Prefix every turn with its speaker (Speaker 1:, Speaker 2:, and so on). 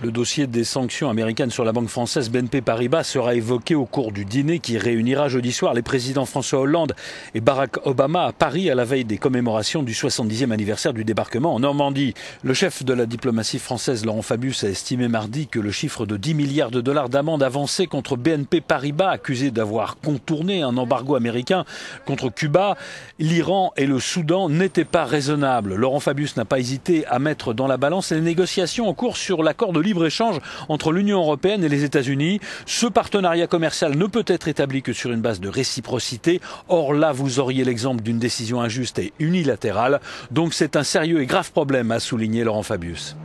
Speaker 1: Le dossier des sanctions américaines sur la banque française BNP Paribas sera évoqué au cours du dîner qui réunira jeudi soir les présidents François Hollande et Barack Obama à Paris à la veille des commémorations du 70e anniversaire du débarquement en Normandie. Le chef de la diplomatie française, Laurent Fabius, a estimé mardi que le chiffre de 10 milliards de dollars d'amende avancée contre BNP Paribas, accusé d'avoir contourné un embargo américain contre Cuba, l'Iran et le Soudan, n'était pas raisonnable. Laurent Fabius n'a pas hésité à mettre dans la balance les négociations en cours sur l'accord de libre-échange entre l'Union européenne et les États-Unis. Ce partenariat commercial ne peut être établi que sur une base de réciprocité. Or là, vous auriez l'exemple d'une décision injuste et unilatérale. Donc c'est un sérieux et grave problème, a souligné Laurent Fabius.